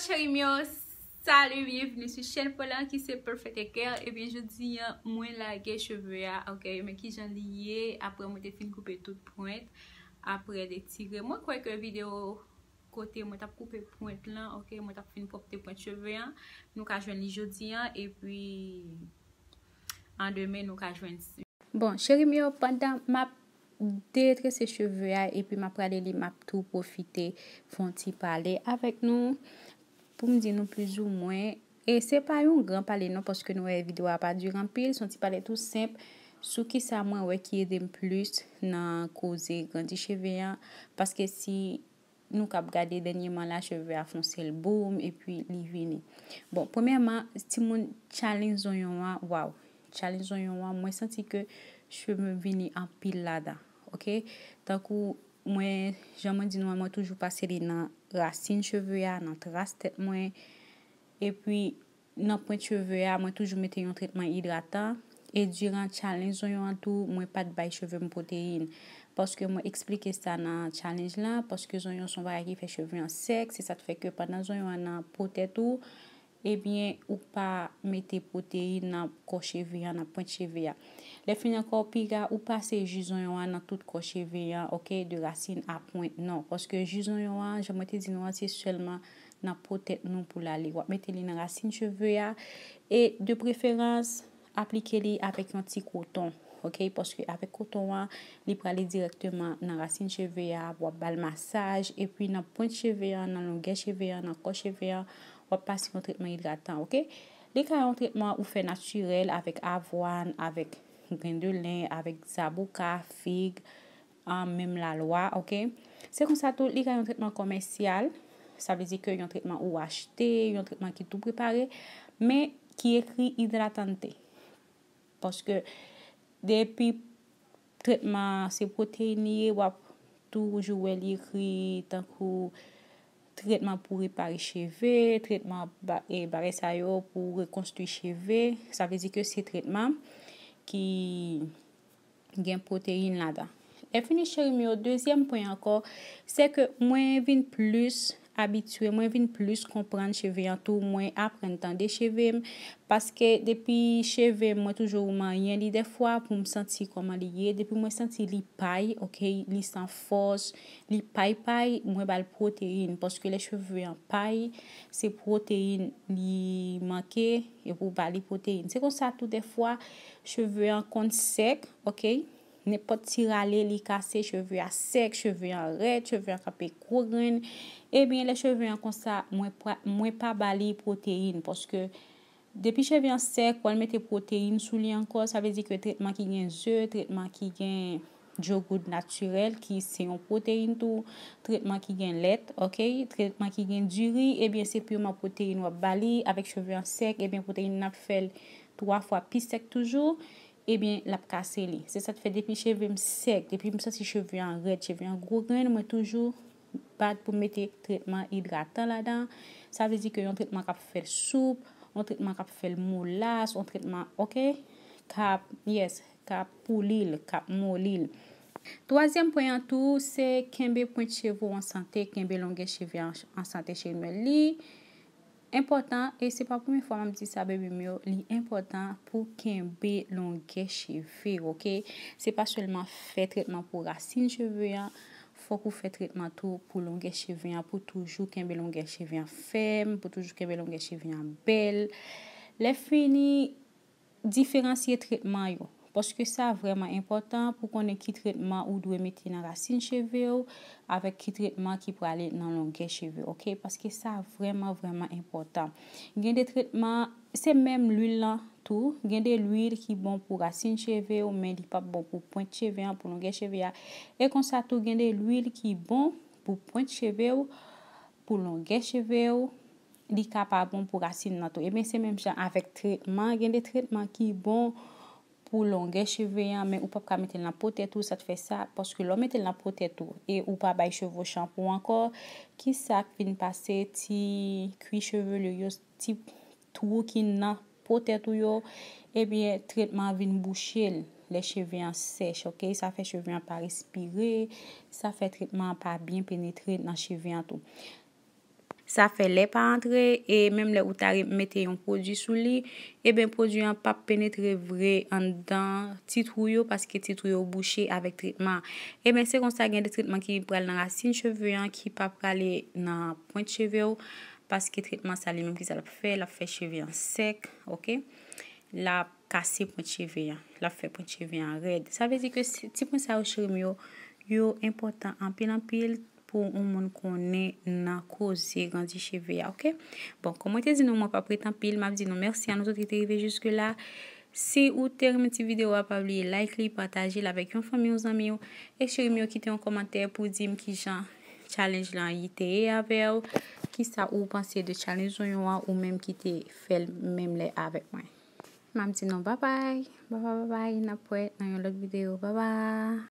Salve chérimyo, salve, bienvenue sur chèl Polan ki se per fète kèl Ebyen eh joudiyan, mwen lage cheveya, ok Mwen ki jan liye, apre mwen te fin koupe tout pointe Apre de tire, mwen kweke video kote mwen tap koupe pointe lan, ok Mwen tap fin popte pointe cheveyan Nou ka jwen li joudiyan, e pi Andemè nou ka jwen si Bon, chérimyo, pandan map detre se cheveya E pi map rade li map tou profite Fon ti pale avek nou pou m di nou plizou mwen, e se pa yon gran pale nou, poske nou e video apadur an pil, son ti pale tout semp, sou ki sa mwen wey ki edem plus, nan kouze ganti cheveyan, paske si nou kap gade denye man la, cheveyan fonsel boum, e pi li vini. Bon, pwemèman, si moun chalenzon yon waw, chalenzon yon waw, mwen senti ke, chwe mwen vini an pil lada, ok, tankou, Mwen janman di nou a mwen toujou pase li nan rastin cheve ya, nan trastet mwen. E pi nan pwen cheve ya, mwen toujou meten yon tritman hidrata. E diran challenge zon yon an tou, mwen pat bay cheve mwen pote yon. Poske mwen explike sta nan challenge la, poske zon yon son va yaki fe cheve yon seks. E sa te feke panan zon yon an pote tou. Ebyen, eh ou pa mette potey nan kochevyan, nan pwente chevyan. Le fin akor piga, ou pa se jizon yon an nan tout kochevyan, ok, de rasin apwent nan. Koske jizon yon an, jamete zin wansi selman nan pwente nou pou la li. Wap mette li nan rasin chevyan, e de preferans aplike li apwek yon ti koton, ok. Koske apwek koton wan, li prale direktman nan rasin chevyan, wap bal masaj, epwi nan pwente chevyan, nan longen chevyan, nan kochevyan, Wot pa si yon traitman hidratant, ok? Li ka yon traitman ou fe naturel, avèk avwan, avèk gren de len, avèk zabouka, fig, mèm la lwa, ok? Se kon sa tout, li ka yon traitman komensyal, sa vèzi ke yon traitman ou achete, yon traitman ki tou prepare, mè ki ekri hidratante. Poske, depi traitman se proteine, li wap toujou wè li ekri, tankou, tretman pou repare cheve, tretman e bare sayo pou reconstitue cheve, sa vezi ke se tretman ki gen proteine la da. E fini chelimi yo, dezyem poyen akor, se ke mwen vin plus, Abitwe mwen vin plus komprenn cheve an tou mwen aprenn tan de cheve m. Paske depi cheve mwen toujou man yen li defwa pou m senti koman li ye. Depi mwen senti li paye, ok, li san fos, li paye paye mwen bal proteine. Paske le cheve an paye, se proteine li manke, e pou bali proteine. Se kon sa tout defwa, cheve an kont sek, ok. Ok. Nè pot tira lè li kase chevyan sek, chevyan red, chevyan kapè kouren. Ebyen, eh lè chevyan konsa mwen pa bali proteine. Poske, depi chevyan sek, wèl mette proteine sou li anko. Sa vezi ke tretman ki gen zö, tretman ki gen jogoud naturel ki seyon proteine tou. Tretman ki gen let, ok? Tretman ki gen jiri, ebyen, sepyouman proteine wè bali. Awek chevyan sek, ebyen, eh proteine nap fel 3 fwa pis sek toujou. Ebyen, eh lap kase li. Se sa te fe depi, chevyen m sek. Depi m sa si chevyen red, chevyen gro gwen, mwen toujou bat pou mette tritman hidratan la dan. Sa vezi ke yon tritman kap fèl soub, yon tritman kap fèl molas, yon tritman ok. Kap, yes, kap pou lil, kap molil. Toazen poyen tou, se kembe point chevyen an sante, kembe longen chevyen an sante chen men li. Impotant, e se pa pweme fwa mam ti sa bebe myo, li impotant pou kenbe longe cheve, ok? Se pa solman fè tretman pou rasin cheve, fò kou fè tretman tou pou longe cheve, pou toujou kenbe longe cheve fem, pou toujou kenbe longe cheve bel. Le fini, diferansye tretman yo. Poske sa vreman important pou konen ki tretman ou dwe meti nan rasin cheve ou, avek ki tretman ki pou ale nan longen cheve ou, ok? Poske sa vreman, vreman important. Gen de tretman, se men l'ul lan tou, gen de l'ul ki bon pou rasin cheve ou, men di pap bon pou pointe cheve ou, pou longen cheve ya. E kon sa tou, gen de l'ul ki bon pou pointe cheve ou, pou longen cheve ou, di kapak bon pou rasin nan tou. E men se men jen avek tretman, gen de tretman ki bon... Ou lon gen chevyan, men ou pa pa metel nan potetou, sa te fe sa, poske lon metel nan potetou, e ou pa bay chevo shampou ankor, ki sa fin pase ti kwi chevele yo, ti tou ki nan potetou yo, ebyen, tretman vin bouchel le chevyan sech, ok? Sa fe chevyan pa respire, sa fe tretman pa bin penetre nan chevyan tou. Sa fe le pa antre, e menm le ou ta remete yon produ sou li, e ben produ yon pa penetre vre an dan titou yo, paske titou yo boucher avèk tritman. E ben se kon sa gen de tritman ki pral nan rasin chevyon, ki pa pral nan pointe chevyon, paske tritman sa li menm ki sa la fe, la fe chevyon sek, ok? La kase pointe chevyon, la fe pointe chevyon red. Sa vezi ke ti poun sa ou chevyon yo, yo impotant anpil anpil, pou un moun konen nan kozi gen di cheve ya, ok? Bon, komwete zinou mwen pa pritampil, mab zinou mersi anototri te rive juske la. Si ou ter mwen ti video a pabliye, like li, patajil avek yon fami ou zami yo, ek shere mwen yo kite yon komante pou dim ki jan challenge lan yi te e avew, ki sa ou panse de challenge zon yon an, ou menm kite fel menm le avek mwen. Mab zinou, babay! Babay, babay, napwet nan yon log video, babay!